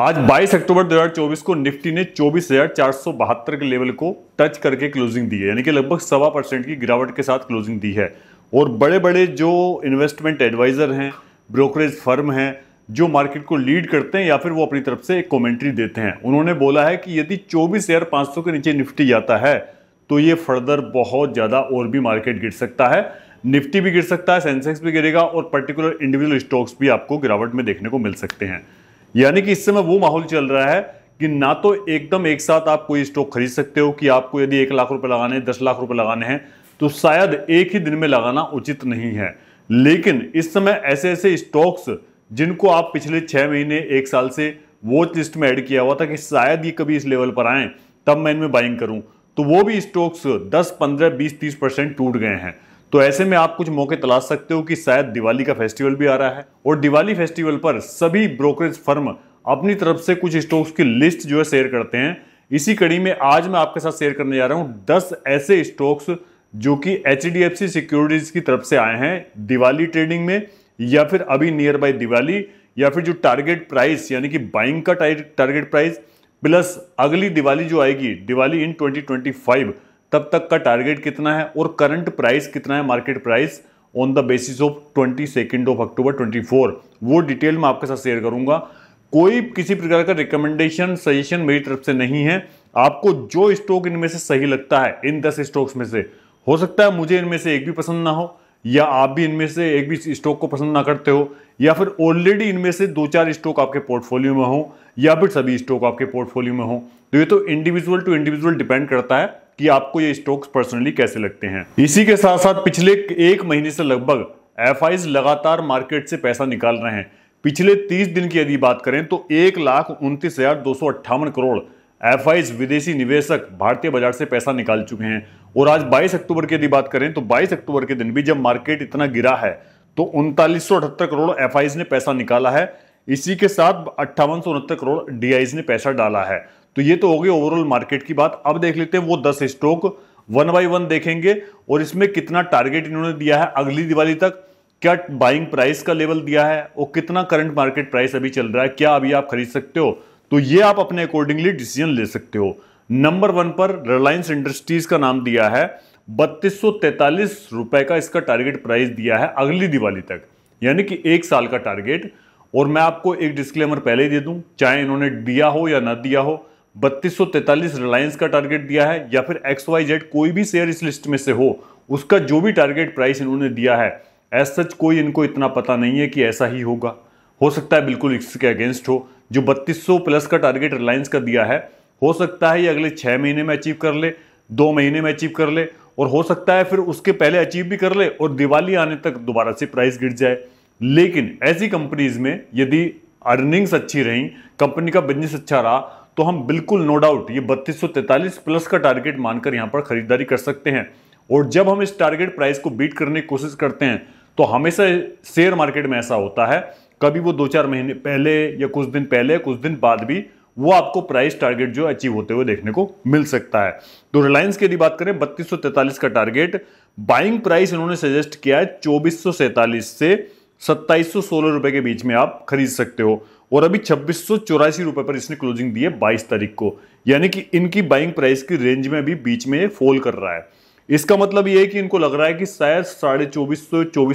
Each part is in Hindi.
आज 22 अक्टूबर 2024 को निफ्टी ने चौबीस के लेवल को टच करके क्लोजिंग दी है यानी कि लगभग सवा परसेंट की गिरावट के साथ क्लोजिंग दी है और बड़े बड़े जो इन्वेस्टमेंट एडवाइज़र हैं ब्रोकरेज फर्म हैं जो मार्केट को लीड करते हैं या फिर वो अपनी तरफ से एक कॉमेंट्री देते हैं उन्होंने बोला है कि यदि चौबीस हज़ार सौ के नीचे निफ्टी जाता है तो ये फर्दर बहुत ज़्यादा और भी मार्केट गिर सकता है निफ्टी भी गिर सकता है सेंसेक्स भी गिरेगा और पर्टिकुलर इंडिविजुअल स्टॉक्स भी आपको गिरावट में देखने को मिल सकते हैं यानी कि इस समय वो माहौल चल रहा है कि ना तो एकदम एक साथ आप कोई स्टॉक खरीद सकते हो कि आपको यदि एक लाख रुपए लगाने दस लाख रुपए लगाने हैं तो शायद एक ही दिन में लगाना उचित नहीं है लेकिन इस समय ऐसे ऐसे स्टॉक्स जिनको आप पिछले छः महीने एक साल से वॉच लिस्ट में ऐड किया हुआ था कि शायद ये कभी इस लेवल पर आएँ तब मैं इनमें बाइंग करूँ तो वो भी स्टॉक्स 10, 15, 20, 30 परसेंट टूट गए हैं तो ऐसे में आप कुछ मौके तलाश सकते हो कि शायद दिवाली का फेस्टिवल भी आ रहा है और दिवाली फेस्टिवल पर सभी ब्रोकरेज फर्म अपनी तरफ से कुछ स्टॉक्स की लिस्ट जो है शेयर करते हैं इसी कड़ी में आज मैं आपके साथ शेयर करने जा रहा हूँ दस ऐसे स्टॉक्स जो कि H D F C securities की तरफ से आए हैं दिवाली ट्रेडिंग में या फिर अभी नियर बाय दिवाली या फिर जो टारगेट प्राइस यानी कि बाइंग का टारगेट प्राइस प्लस अगली दिवाली जो आएगी दिवाली इन 2025 तब तक का टारगेट कितना है और करंट प्राइस कितना है market price on the basis of twenty second of October twenty four वो डिटेल में आपके साथ शेयर करूंगा कोई किसी प्रकार का रिकमेंडेशन सजेशन मेरी तरफ से नहीं है आपको जो स्टॉक इनमें से सही लगता है इन दस स्टॉक्स में से हो सकता है मुझे इनमें से एक भी पसंद ना हो या आप भी इनमें से एक भी स्टॉक को पसंद ना करते हो या फिर ऑलरेडी इनमें से दो चार स्टॉक आपके पोर्टफोलियो में हो या फिर सभी स्टॉक आपके पोर्टफोलियो में हो तो ये तो इंडिविजुअल टू इंडिविजुअल डिपेंड करता है कि आपको ये स्टॉक्स पर्सनली कैसे लगते हैं इसी के साथ साथ पिछले एक महीने से लगभग एफ लगातार मार्केट से पैसा निकाल रहे हैं पिछले 30 दिन की यदि बात करें तो एक लाख उनतीस हजार दो सौ अट्ठावन करोड़ एफ विदेशी निवेशक भारतीय बाजार से पैसा निकाल चुके हैं और आज 22 अक्टूबर की यदि बात करें तो 22 अक्टूबर के दिन भी जब मार्केट इतना गिरा है तो उनतालीस करोड़ एफ ने पैसा निकाला है इसी के साथ अट्ठावन करोड़ डी ने पैसा डाला है तो ये तो हो गई ओवरऑल मार्केट की बात अब देख लेते हैं वो दस स्टॉक वन बाई वन देखेंगे और इसमें कितना टारगेट इन्होंने दिया है अगली दिवाली तक क्या बाइंग प्राइस का लेवल दिया है और कितना करंट मार्केट प्राइस अभी चल रहा है क्या अभी आप खरीद सकते हो तो ये आप अपने अकॉर्डिंगली डिसीजन ले सकते हो नंबर वन पर रिलायंस इंडस्ट्रीज का नाम दिया है बत्तीस रुपए का इसका टारगेट प्राइस दिया है अगली दिवाली तक यानी कि एक साल का टारगेट और मैं आपको एक डिस्क्लेमर पहले ही दे दूं चाहे इन्होंने दिया हो या ना दिया हो बत्तीस रिलायंस का टारगेट दिया है या फिर एक्स वाई जेड कोई भी शेयर इस लिस्ट में से हो उसका जो भी टारगेट प्राइस इन्होंने दिया है एज सच कोई इनको इतना पता नहीं है कि ऐसा ही होगा हो सकता है बिल्कुल इसके अगेंस्ट हो जो 3200 प्लस का टारगेट रिलायंस का दिया है हो सकता है ये अगले छः महीने में अचीव कर ले दो महीने में अचीव कर ले और हो सकता है फिर उसके पहले अचीव भी कर ले और दिवाली आने तक दोबारा से प्राइस गिर जाए लेकिन ऐसी कंपनीज में यदि अर्निंग्स अच्छी रहीं कंपनी का बिजनेस अच्छा रहा तो हम बिल्कुल नो डाउट ये तैतालीस प्लस का टारगेट मानकर यहाँ पर खरीदारी कर सकते हैं और जब हम इस टारगेट प्राइस को बीट करने की कोशिश करते हैं तो हमेशा शेयर मार्केट में ऐसा होता है कभी वो दो चार महीने पहले या कुछ दिन पहले कुछ दिन बाद भी वो आपको प्राइस टारगेट जो अचीव होते हुए देखने को मिल सकता है तो रिलायंस की यदि बात करें बत्तीस का टारगेट बाइंग प्राइस इन्होंने सजेस्ट किया है चौबीस से सत्ताईस सौ सोलह रुपए के बीच में आप खरीद सकते हो और अभी छब्बीस सौ चौरासी रुपए पर इसने क्लोजिंग दी है बाईस तारीख को यानी कि इनकी बाइंग प्राइस की रेंज में अभी बीच में ये फॉल कर रहा है इसका मतलब ये है कि इनको लग रहा है कि शायद साढ़े चौबीस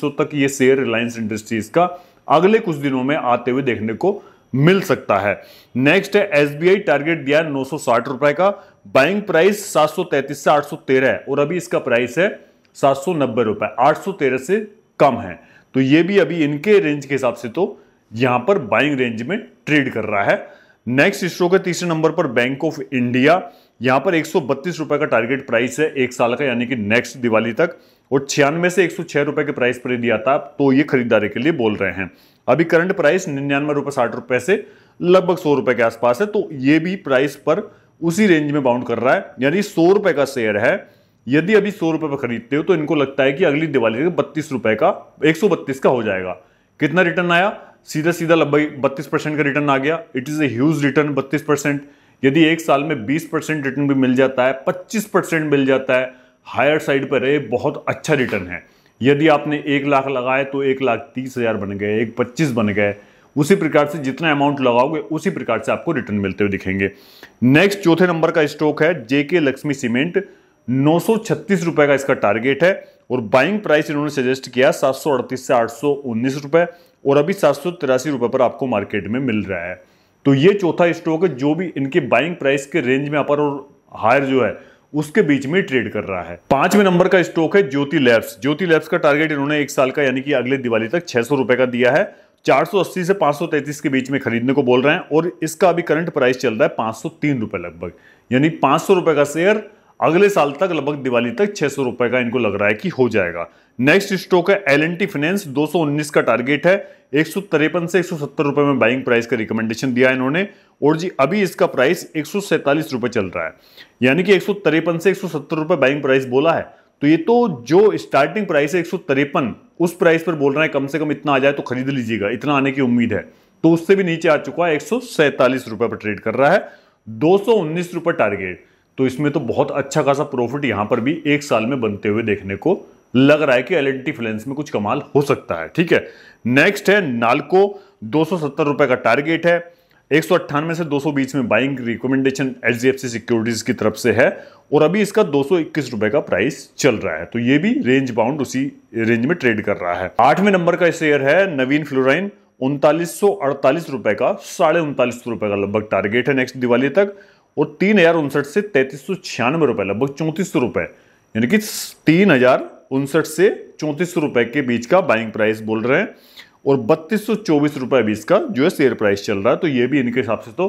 सौ तक ये शेयर रिलायंस इंडस्ट्रीज का अगले कुछ दिनों में आते हुए देखने को मिल सकता है नेक्स्ट है एसबीआई टारगेट दिया नौ सौ साठ रुपए का बाइंग प्राइस सात सौ तैतीस से आठ सौ तेरह है और अभी इसका प्राइस है सात सौ नब्बे रुपए आठ सौ तेरह से कम है तो ये भी अभी इनके रेंज के हिसाब से तो यहां पर बाइंग रेंज में ट्रेड कर रहा है नेक्स्ट इसरो के तीसरे नंबर पर बैंक ऑफ इंडिया यहां पर एक रुपए का टारगेट प्राइस है एक साल का यानी कि नेक्स्ट दिवाली तक और छियानवे से एक रुपए के प्राइस पर यदि आता तो ये खरीदारी के लिए बोल रहे हैं अभी करंट प्राइस निन्यानवे रुपए साठ रुपए से लगभग सौ रुपए के आसपास है तो ये भी प्राइस पर उसी रेंज में बाउंड कर रहा है यानी सौ रुपए का शेयर है यदि अभी सौ रुपए पर खरीदते हो तो इनको लगता है कि अगली दिवाली तक बत्तीस रुपए का एक का हो जाएगा कितना रिटर्न आया सीधा सीधा लंबाई बत्तीस परसेंट का रिटर्न आ गया it is a huge return बत्तीस परसेंट यदि एक साल में बीस परसेंट रिटर्न भी मिल जाता है पच्चीस परसेंट मिल जाता है हायर साइड पर रहे बहुत अच्छा रिटर्न है यदि आपने एक लाख लगाए तो एक लाख तीस हज़ार बन गए एक पच्चीस बन गए उसी प्रकार से जितना अमाउंट लगाओगे उसी प्रकार से आपको रिटर्न मिलते हुए दिखेंगे नेक्स्ट चौथे नंबर का स्टॉक है जेके लक्ष्मी सीमेंट नौ रुपए का इसका टारगेट है और बाइंग प्राइस इन्होंने सजेस्ट किया सात से आठ रुपए और अभी सात सौ तिरासी रुपये पर आपको मार्केट में मिल रहा है तो ये चौथा स्टॉक जो भी इनके बाइंग प्राइस के रेंज में अपर और हायर जो है उसके बीच में ट्रेड कर रहा है पांचवें नंबर का स्टॉक है ज्योति लैब्स ज्योति लैब्स का टारगेट इन्होंने एक साल का यानी कि अगले दिवाली तक छह सौ रुपए का दिया है 480 से 533 के बीच में खरीदने को बोल रहे हैं और इसका अभी करंट प्राइस चल रहा है पांच सौ रुपए लगभग यानी पांच सौ रुपए का शेयर अगले साल तक लगभग दिवाली तक छह सौ रुपए का इनको लग रहा है कि हो जाएगा नेक्स्ट स्टॉक है एल एन टी फाइनेंस दो का टारगेट है एक से एक रुपए में बाइंग प्राइस का रिकमेंडेशन दिया है इन्होंने और जी अभी इसका प्राइस एक रुपए चल रहा है यानी कि एक से एक रुपए बाइंग प्राइस बोला है तो ये तो जो स्टार्टिंग प्राइस है एक उस प्राइस पर बोल रहा है कम से कम इतना आ जाए तो खरीद लीजिएगा इतना आने की उम्मीद है तो उससे भी नीचे आ चुका है एक रुपए पर ट्रेड कर रहा है दो रुपए टारगेट तो इसमें तो बहुत अच्छा खासा प्रॉफिट यहां पर भी एक साल में बनते हुए देखने को लग रहा है कि एल एंड टी फाइनेंस में कुछ कमाल हो सकता है ठीक है नेक्स्ट है नालको दो रुपए का टारगेट है एक से 220 बीच में बाइंग रिकमेंडेशन एच सिक्योरिटीज की तरफ से है और अभी इसका दो रुपए का प्राइस चल रहा है तो ये भी रेंज बाउंड उसी रेंज में ट्रेड कर रहा है आठवें नंबर का शेयर है नवीन फ्लोराइन उनतालीस रुपए का साढ़े उनतालीस रुपए का लगभग टारगेट है नेक्स्ट दिवाली तक और तीन हजार उनसठ से तैतीस सौ छियानवे रुपए लगभग चौंतीस सौ रुपए यानी कि तीन हजार उनसठ से चौंतीस रुपए के बीच का बाइंग प्राइस बोल रहे हैं और बत्तीस सौ चौबीस रुपए बीच का जो है शेयर प्राइस चल रहा है तो ये भी इनके हिसाब से तो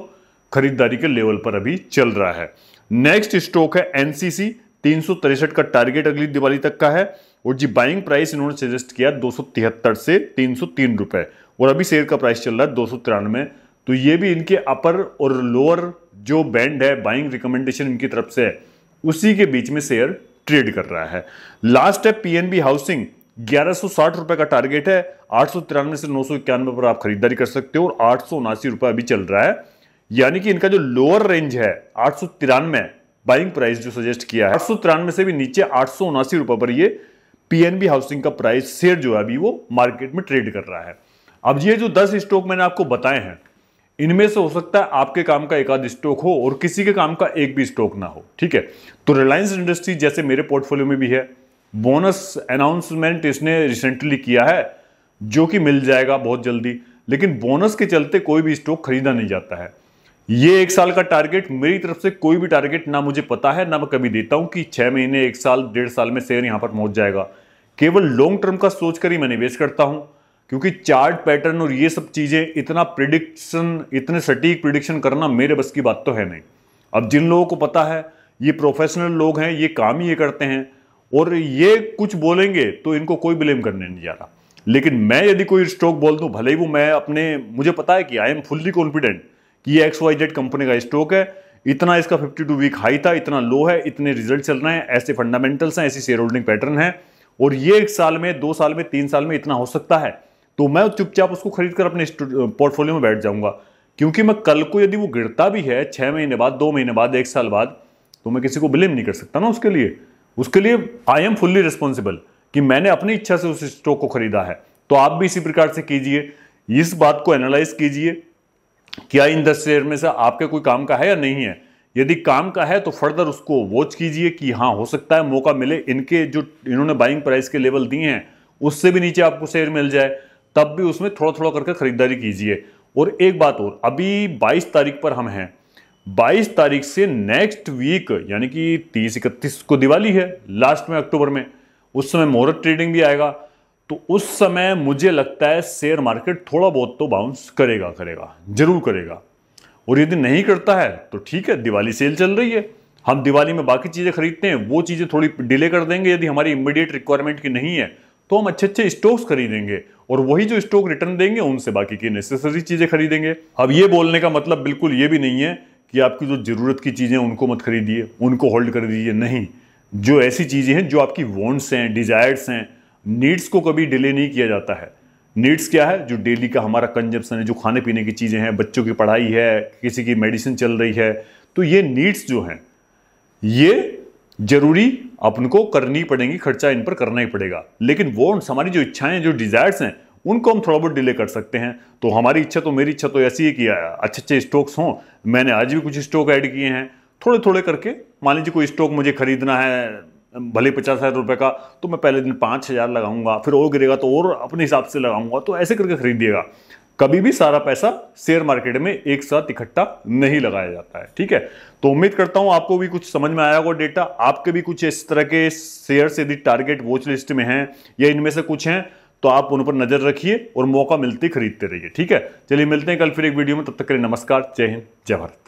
खरीदारी के लेवल पर अभी चल रहा है नेक्स्ट स्टॉक है एनसीसी तीन सौ तिरसठ का टारगेट अगली दिवाली तक का है और जी बाइंग प्राइस इन्होंने सजेस्ट किया दो सौ तिहत्तर से तीन सौ तीन रुपए और अभी शेयर का प्राइस चल रहा है दो सौ तिरानवे तो ये भी इनके अपर और लोअर जो बैंड है बाइंग रिकमेंडेशन इनकी तरफ से है उसी के बीच में शेयर ट्रेड कर रहा है लास्ट है पीएनबी हाउसिंग ग्यारह रुपए का टारगेट है आठ से नौ पर आप खरीदारी कर सकते हो और आठ रुपए अभी चल रहा है यानी कि इनका जो लोअर रेंज है आठ बाइंग प्राइस जो सजेस्ट किया है आठ से भी नीचे आठ रुपए पर ये पीएनबी हाउसिंग का प्राइस शेयर जो है अभी वो मार्केट में ट्रेड कर रहा है अब ये जो 10 स्टॉक मैंने आपको बताए हैं इनमें से हो सकता है आपके काम का एक आध स्टॉक हो और किसी के काम का एक भी स्टॉक ना हो ठीक है तो रिलायंस इंडस्ट्री जैसे मेरे पोर्टफोलियो में भी है बोनस अनाउंसमेंट इसने रिसेंटली किया है जो कि मिल जाएगा बहुत जल्दी लेकिन बोनस के चलते कोई भी स्टॉक खरीदा नहीं जाता है ये एक साल का टारगेट मेरी तरफ से कोई भी टारगेट ना मुझे पता है ना मैं कभी देता हूं कि छह महीने एक साल डेढ़ साल में शेयर यहां पर पहुंच जाएगा केवल लॉन्ग टर्म का सोचकर ही मैं निवेश करता हूं क्योंकि चार्ट पैटर्न और ये सब चीज़ें इतना प्रिडिक्शन इतने सटीक प्रिडिक्शन करना मेरे बस की बात तो है नहीं अब जिन लोगों को पता है ये प्रोफेशनल लोग हैं ये काम ही ये करते हैं और ये कुछ बोलेंगे तो इनको कोई ब्लेम करने नहीं जा रहा लेकिन मैं यदि कोई स्टॉक बोल दूँ भले ही वो मैं अपने मुझे पता है कि आई एम फुल्ली कॉन्फिडेंट कि ये एक्स वाई जेड कंपनी का स्टॉक है इतना इसका 52 वीक हाई था इतना लो है इतने रिजल्ट चल रहे हैं ऐसे फंडामेंटल्स हैं ऐसी शेयर होल्डिंग पैटर्न है और ये एक साल में दो साल में तीन साल में इतना हो सकता है तो मैं चुपचाप उसको खरीद कर अपने पोर्टफोलियो में बैठ जाऊंगा क्योंकि मैं कल को यदि वो गिरता भी है छः महीने बाद दो महीने बाद एक साल बाद तो मैं किसी को ब्लेम नहीं कर सकता ना उसके लिए उसके लिए आई एम फुल्ली रिस्पॉन्सिबल कि मैंने अपनी इच्छा से उस स्टॉक को खरीदा है तो आप भी इसी प्रकार से कीजिए इस बात को एनालाइज कीजिए क्या इन दस शेयर में से आपके कोई काम का है या नहीं है यदि काम का है तो फर्दर उसको वॉच कीजिए कि हाँ हो सकता है मौका मिले इनके जो इन्होंने बाइंग प्राइस के लेवल दिए हैं उससे भी नीचे आपको शेयर मिल जाए तब भी उसमें थोड़ा थोड़ा करके ख़रीदारी कीजिए और एक बात और अभी बाईस तारीख पर हम हैं 22 तारीख से नेक्स्ट वीक यानी कि 30 इकतीस को दिवाली है लास्ट में अक्टूबर में उस समय मुहूर्त ट्रेडिंग भी आएगा तो उस समय मुझे लगता है शेयर मार्केट थोड़ा बहुत तो बाउंस करेगा करेगा जरूर करेगा और यदि नहीं करता है तो ठीक है दिवाली सेल चल रही है हम दिवाली में बाकी चीज़ें खरीदते हैं वो चीज़ें थोड़ी डिले कर देंगे यदि हमारी इमीडिएट रिक्वायरमेंट की नहीं है तो हम अच्छे अच्छे स्टॉक्स खरीदेंगे और वही जो स्टॉक रिटर्न देंगे उनसे बाकी की नेसेसरी चीज़ें खरीदेंगे अब ये बोलने का मतलब बिल्कुल ये भी नहीं है कि आपकी जो ज़रूरत की चीज़ें उनको मत खरीदिए उनको होल्ड कर दीजिए नहीं जो ऐसी चीज़ें हैं जो आपकी वॉन्ट्स हैं डिज़ायर्स हैं नीड्स को कभी डिले नहीं किया जाता है नीड्स क्या है जो डेली का हमारा कंजप्शन है जो खाने पीने की चीज़ें हैं बच्चों की पढ़ाई है किसी की मेडिसिन चल रही है तो ये नीड्स जो हैं ये जरूरी अपन को करनी पड़ेगी खर्चा इन पर करना ही पड़ेगा लेकिन वो हमारी जो इच्छाएं जो डिजायर्स हैं उनको हम थोड़ा बहुत डिले कर सकते हैं तो हमारी इच्छा तो मेरी इच्छा तो ऐसी है कि अच्छे अच्छे स्टॉक्स हों मैंने आज भी कुछ स्टॉक ऐड किए हैं थोड़े थोड़े करके मान लीजिए कोई स्टॉक मुझे खरीदना है भले पचास हज़ार रुपये का तो मैं पहले दिन पाँच हज़ार लगाऊंगा फिर और गिरेगा तो और अपने हिसाब से लगाऊंगा तो ऐसे करके खरीदिएगा कभी भी सारा पैसा शेयर मार्केट में एक साथ इकट्ठा नहीं लगाया जाता है ठीक है तो उम्मीद करता हूं आपको भी कुछ समझ में आया होगा डेटा आपके भी कुछ इस तरह के से यदि टारगेट वॉच लिस्ट में हैं या इनमें से कुछ हैं तो आप उन पर नजर रखिए और मौका मिलते खरीदते रहिए ठीक है चलिए मिलते हैं कल फिर एक वीडियो में तब तक के लिए नमस्कार जय हिंद जय भारत